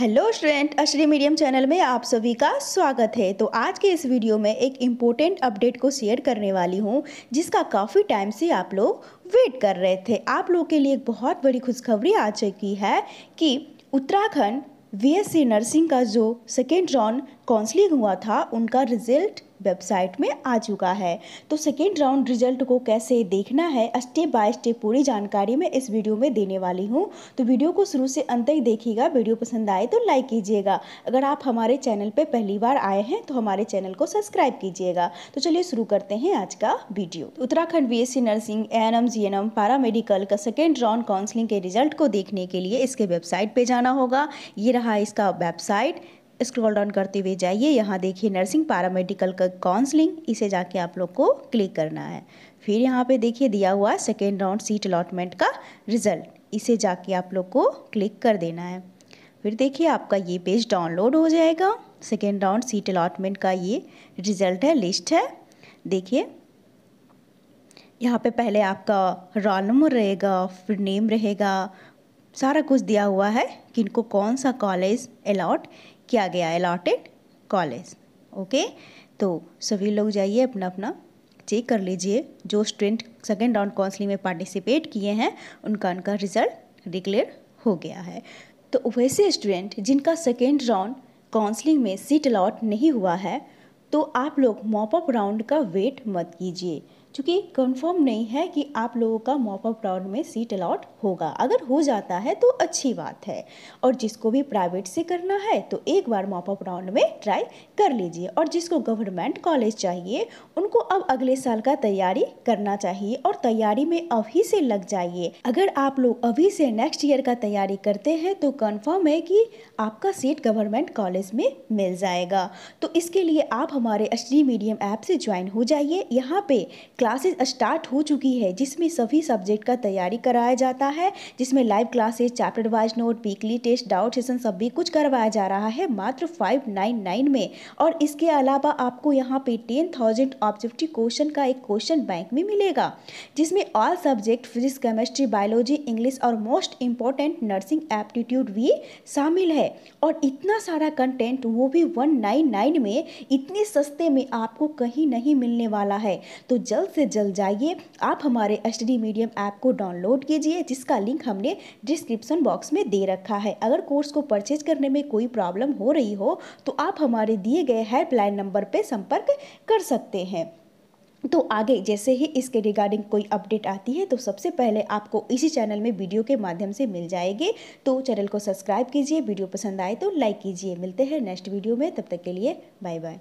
hello student अश्री medium channel में आप सभी का स्वागत है तो आज के इस वीडियो में एक इम्पोर्टेंट अपडेट को शेयर करने वाली हूँ जिसका काफ़ी टाइम से आप लोग वेट कर रहे थे आप लोग के लिए एक बहुत बड़ी खुशखबरी आ चुकी है कि उत्तराखंड वीएससी नर्सिंग का जो सेकेंड राउंड काउंसलिंग हुआ था उनका रिजल्ट वेबसाइट में आ चुका है तो सेकेंड राउंड रिजल्ट को कैसे देखना है स्टेप बाय स्टेप पूरी जानकारी मैं इस वीडियो में देने वाली हूँ तो वीडियो को शुरू से अंत तक देखिएगा वीडियो पसंद आए तो लाइक कीजिएगा अगर आप हमारे चैनल पर पहली बार आए हैं तो हमारे चैनल को सब्सक्राइब कीजिएगा तो चलिए शुरू करते हैं आज का वीडियो उत्तराखंड बी नर्सिंग एम पारा मेडिकल का सेकेंड राउंड काउंसलिंग के रिजल्ट को देखने के लिए इसके वेबसाइट पर जाना होगा ये रहा इसका वेबसाइट स्क्रॉल डाउन करते हुए जाइए यहाँ देखिए नर्सिंग पैरामेडिकल का काउंसलिंग इसे जाके आप लोग को क्लिक करना है फिर यहाँ पे देखिए दिया हुआ सेकेंड राउंड सीट अलॉटमेंट का रिजल्ट इसे जाके आप लोग को क्लिक कर देना है फिर देखिए आपका ये पेज डाउनलोड हो जाएगा सेकेंड राउंड सीट अलॉटमेंट का ये रिजल्ट है लिस्ट है देखिए यहाँ पे पहले आपका रोल नंबर रहेगा फिर नेम रहेगा सारा कुछ दिया हुआ है कि इनको कौन सा कॉलेज अलाट किया गया अलाटेड कॉलेज ओके तो सभी लोग जाइए अपना अपना चेक कर लीजिए जो स्टूडेंट सेकेंड राउंड काउंसलिंग में पार्टिसिपेट किए हैं उनका उनका रिजल्ट डिक्लेयर हो गया है तो वैसे स्टूडेंट जिनका सेकेंड राउंड काउंसलिंग में सीट अलाट नहीं हुआ है तो आप लोग मॉपअप राउंड का वेट मत कीजिए चूँकि कंफर्म नहीं है कि आप लोगों का मॉपअप राउंड में सीट अलॉट होगा अगर हो जाता है तो अच्छी बात है और जिसको भी प्राइवेट से करना है तो एक बार मॉपअप राउंड में ट्राई कर लीजिए और जिसको गवर्नमेंट कॉलेज चाहिए उनको अब अगले साल का तैयारी करना चाहिए और तैयारी में अभी से लग जाइए अगर आप लोग अभी से नेक्स्ट ईयर का तैयारी करते हैं तो कन्फर्म है कि आपका सीट गवर्नमेंट कॉलेज में मिल जाएगा तो इसके लिए आप हमारे एच मीडियम ऐप से ज्वाइन हो जाइए यहाँ पे क्लासेस स्टार्ट हो चुकी है जिसमें सभी सब्जेक्ट का तैयारी कराया जाता है जिसमें live classes chapter wise note weekly test doubt session सभी कुछ करवाया जा रहा है मात्र फाइव नाइन नाइन में और इसके अलावा आपको यहाँ पे टेन थाउजेंड ऑब्जेक्टिव क्वेश्चन का एक क्वेश्चन बैंक में मिलेगा जिसमें all subject physics chemistry biology English और मोस्ट इम्पॉर्टेंट नर्सिंग एप्टीट्यूड भी शामिल है और इतना सारा कंटेंट वो भी वन नाइन नाइन में इतने सस्ते में आपको कहीं नहीं मिलने वाला है तो जल्द जल्द से जल्द जाइए आप हमारे एच मीडियम ऐप को डाउनलोड कीजिए जिसका लिंक हमने डिस्क्रिप्सन बॉक्स में दे रखा है अगर कोर्स को परचेज करने में कोई प्रॉब्लम हो रही हो तो आप हमारे दिए गए हेल्पलाइन नंबर पर संपर्क कर सकते हैं तो आगे जैसे ही इसके रिगार्डिंग कोई अपडेट आती है तो सबसे पहले आपको इसी चैनल में वीडियो के माध्यम से मिल जाएगी तो चैनल को सब्सक्राइब कीजिए वीडियो पसंद आए तो लाइक कीजिए मिलते हैं नेक्स्ट वीडियो में तब तक के लिए बाय बाय